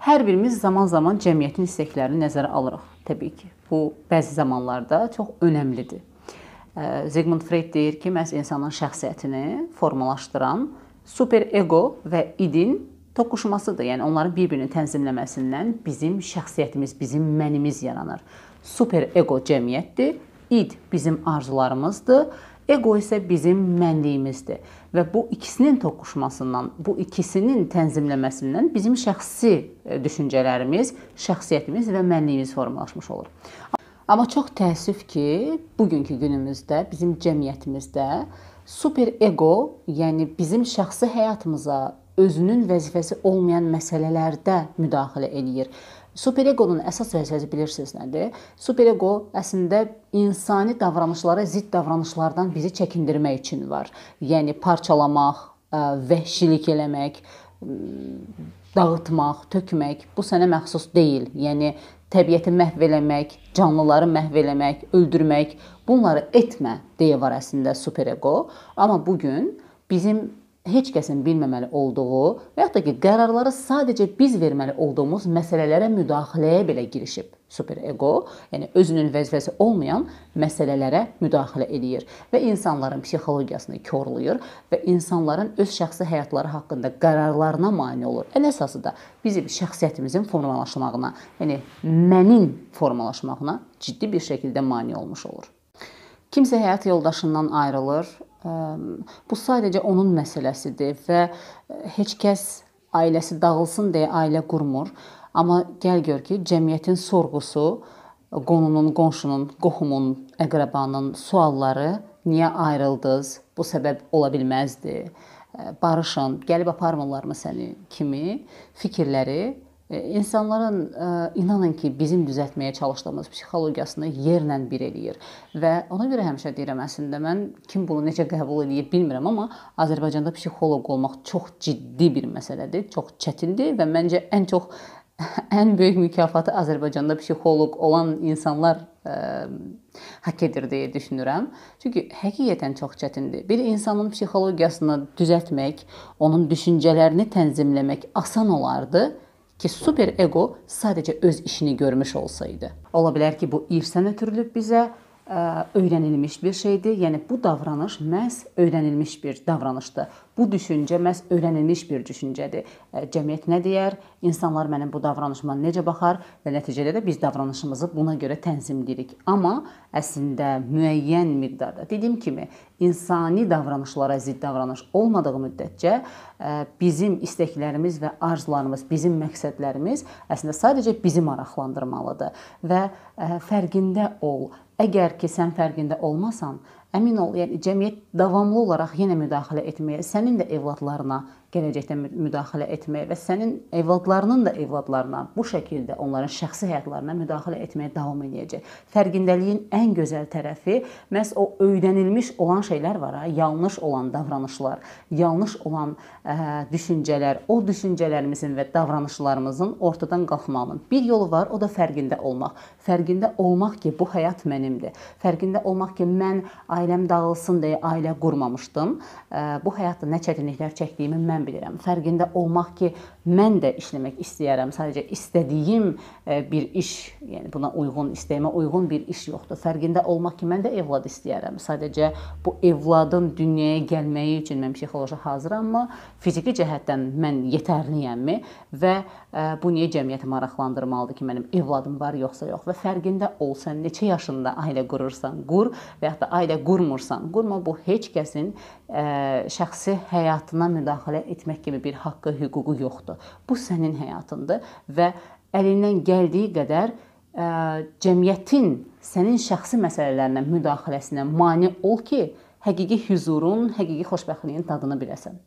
Hər birimiz zaman-zaman cəmiyyətin istəklərini nəzərə alırıq. Təbii ki, bu bəzi zamanlarda çox əhəmilidir. Zigmund Freud deyir ki, məhz insanın şəxsiyyətini formalaşdıran super ego və idin toqquşmasıdır. Yəni onların bir-birini tənzimləməsindən bizim şəxsiyyətimiz, bizim mənimiz yaranır. Super ego cəmiyyətdir, id bizim arzularımızdır Ego isə bizim mənliyimizdir və bu ikisinin toqquşmasından, bu ikisinin tənzimləməsindən bizim şəxsi e, düşüncələrimiz, şəxsiyyətimiz və mənliyimiz formalaşmış olur. Amma çox təəssüf ki, bugünkü günümüzdə bizim cəmiyyətimizdə super ego, yəni bizim şəxsi həyatımıza özünün vəzifəsi olmayan məsələlərdə müdaxilə eləyir Superegonun əsas vəzifəsi bilirsiniz nədir? Superego əslində insani davranışlara zidd davranışlardan bizi çəkindirmək üçün var. Yəni parçalamaq, vəhşilik eləmək, dağıtmaq, tökmək bu sənə məxsus deyil. Yəni təbiəti məhv eləmək, canlıları məhv eləmək, öldürmək bunları etmə deyə var əslində superego. Amma bu gün bizim heç kəsin bilməməli olduğu və yaxud da ki, qərarları sadəcə biz verməli olduğumuz məsələlərə müdaxiləyə belə girişib. Superego, yəni özünün vəzifəsi olmayan məsələlərə müdaxilə eləyir və insanların psixologiyasını korlayır və insanların öz şəxsi həyatları haqqında qərarlarına mane olur. Ən əsası da bizim şəxsiyyətimizin formalaşmağına, yəni mənim formalaşmağına ciddi bir şəkildə mane olmuş olur. Kimsə həyat yoldaşından ayrılır, Bu sadəcə onun məsələsidir və heç kəs ailəsi dağılsın deyə ailə qurmur. Amma gəl gör ki, cəmiyyətin sorğusu, qonunun, qonşunun, qohumun, əqrabanın sualları niyə ayrıldınız? Bu səbəb ola bilməzdi. Barışın, gəlib aparmırlarmı səni kimi fikirləri E, insanların e, inanın ki, bizim düzəltməyə çalışdığımız psixologiyasını yerlə bir eləyir. Və ona görə həmişə deyirəm əslində mən kim bunu necə qəbul edir bilmirəm, amma Azərbaycanda psixoloq olmaq çox ciddi bir məsələdir, çox çətindir və məncə ən çox ən böyük mükafatı Azərbaycanda psixoloq olan insanlar ə, e, haqq edir deyə düşünürəm. Çünki həqiqətən çox çətindir. Bir insanın psixologiyasını düzəltmək, onun düşüncələrini tənzimləmək asan olardı ki, super ego sadəcə öz işini görmüş olsaydı. Ola bilər ki, bu irsən ötürülüb bizə öyrənilmiş bir şeydir. Yəni bu davranış məhz öyrənilmiş bir davranışdır. Bu düşüncə məhz öyrənilmiş bir düşüncədir. Cəmiyyət nə deyər? İnsanlar mənim bu davranışıma necə baxar? Və nəticədə də biz davranışımızı buna görə tənzimləyirik. Amma əslində müəyyən miqdarda, dediyim kimi, insani davranışlara zidd davranış olmadığı müddətcə bizim istəklərimiz və arzularımız, bizim məqsədlərimiz əslində sadəcə bizi maraqlandırmalıdır və fərqində ol Əgər ki sən fərqində olmasan, Əmin ol, yəni cəmiyyət davamlı olaraq yenə müdaxilə etməyə, sənin də evladlarına gələcəkdə müdaxilə etməyə və sənin evladlarının da evladlarına bu şəkildə onların şəxsi həyatlarına müdaxilə etməyə davam edəcək. Fərqindəliyin ən gözəl tərəfi məhz o öyrənilmiş olan şeylər var, ha, yanlış olan davranışlar, yanlış olan ə, düşüncələr, o düşüncələrimizin və davranışlarımızın ortadan qalxmağının bir yolu var, o da fərqində olmaq. Fərqində olmaq ki, bu həyat mənimdir. Fərqində olmaq ki, mən ailəm dağılsın deyə ailə qurmamışdım. Bu həyatda nə çətinliklər çəkdiyimi mən bilirəm. Fərqində olmaq ki, mən də işləmək istəyirəm. Sadəcə istədiyim bir iş, yəni buna uyğun, istəyimə uyğun bir iş yoxdur. Fərqində olmaq ki, mən də evlad istəyirəm. Sadəcə bu evladın dünyaya gəlməyi üçün mən psixoloji hazırammı? Fiziki cəhətdən mən yetərliyəmmi? Və bu niyə cəmiyyəti maraqlandırmalıdır ki, mənim evladım var yoxsa yox? Və fərqində ol sən neçə yaşında ailə qurursan, qur və hətta ailə qur qurmursan. Qurma bu heç kəsin ə, e, şəxsi həyatına müdaxilə etmək kimi bir haqqı, hüququ yoxdur. Bu sənin həyatındır və əlindən gəldiyi qədər ə, e, cəmiyyətin sənin şəxsi məsələlərinə müdaxiləsinə mane ol ki, həqiqi huzurun, həqiqi xoşbəxtliyin dadını biləsən.